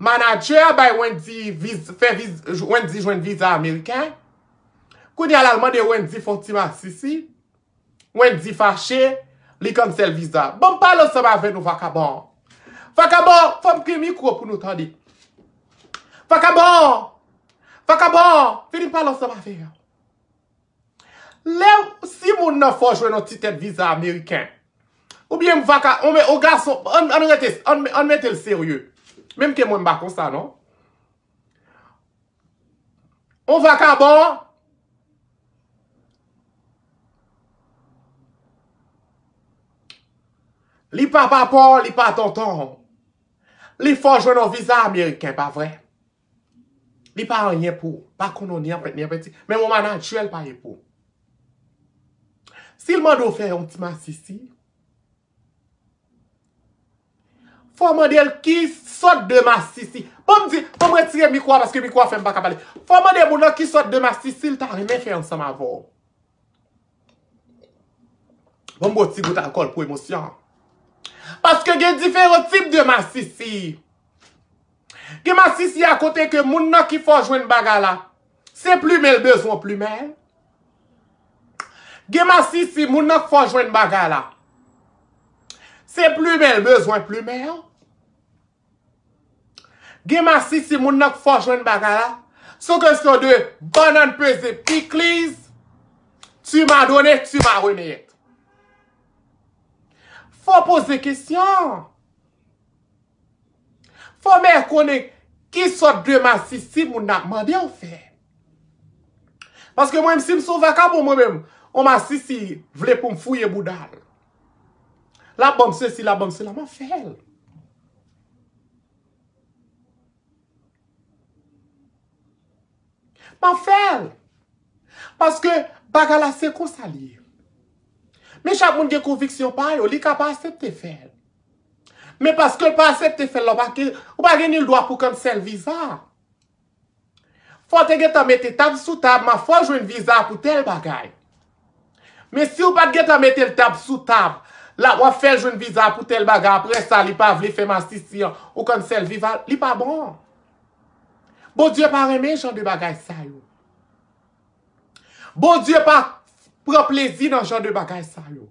Manacheur bay wèn di jwen viza Amerikan, kwen di alalman de wèn di fòntima sisi, wèn di fachè, li kan sel viza. Bon, pa lò som avè nou vakabon. Vakabon, fòm kè mikro pou nou tani. Vakabon! Vakabon! Fè di mpa lò som avè. Lev, si moun nan fò jwen nou titè viza Amerikan, oubyen mw vakabon, ou men, ou gaso, an men tel seryè. Mem ke mwen mbakon sa, non? On va ka bon? Li pa pa pa, li pa ton ton. Li fon jounon viza Ameriken, pa vre. Li pa anye pou, pa konon nye apet, nye apet si. Men mwen man anjouel pa anye pou. Si lman do fe yon ti masisi, Fwa model ki sot de ma sisi. Pou bon, m di, pou bon, m retire mikwa paske mikwa fèm baka pale. Fwa model mounan ki sot de ma sisi lta rime fè yon sa ma vò. Pou m boti gout an kol pou emosyon. Paske gen diferotip de ma sisi. Gen ma sisi akote ke mounan ki fòjwen bagala. Se plume lbezoun plume. Gen ma sisi mounan ki fòjwen bagala. Se plume lbezoun plume yo. ge masisi moun nak fwojwen baka la, sou gwen sot de banan peze pikliz, tu ma donet, tu ma weneyet. Fwa pose kestyon. Fwa mè konen ki sot de masisi moun nak mande ou fè. Maske mwen si m sou vaka pou mwen mèm, o masisi vle pou m fouye moudan. La bom se si, la bom se la, mwen fè el. Man fel. Paske baga la se kon sali. Me chak moun gen konviksyon paye, ou li ka pa asepte fel. Me paske pa asepte fel la, ou pa geni l doa pou konservisa. Fote geni ta mette tab sou tab, ma fwa jwen viza pou tel bagay. Me si ou pat geni ta mette tab sou tab, la wap fel jwen viza pou tel bagay, apre sa li pa vle fèm asistir ou konserviva, li pa bon. Bo Diyo pa reme jan de bagay sa yo. Bo Diyo pa pre plezi nan jan de bagay sa yo.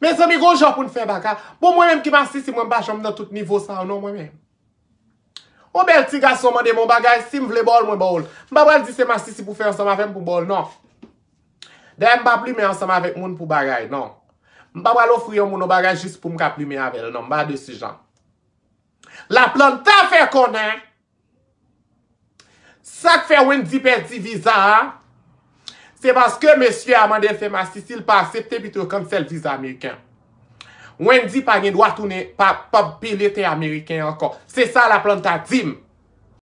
Men se mi go jan pou nfe bagay. Bo mwen men ki mase si mwen pa jom nan tout nivou sa ou non mwen men. Ou bel ti gaso mwen de mwen bagay si mwen vle bol mwen bol. Mwen ba wale di se mase si pou fe ansama ve m pou bol non. Deye mwen ba plime ansama ve moun pou bagay non. Mwen ba wale ofri yon moun o bagay jist pou mwen ka plime ave. Non mwen ba de si jan. La plan ta fe konen. Sa k fè wèn di perdi viza a, se baske M. Amandel F. Massisil pa se te bitou kon sel viza Amerikan. Wèn di pa gen watounen pa papilete Amerikan ankon. Se sa la planta dim.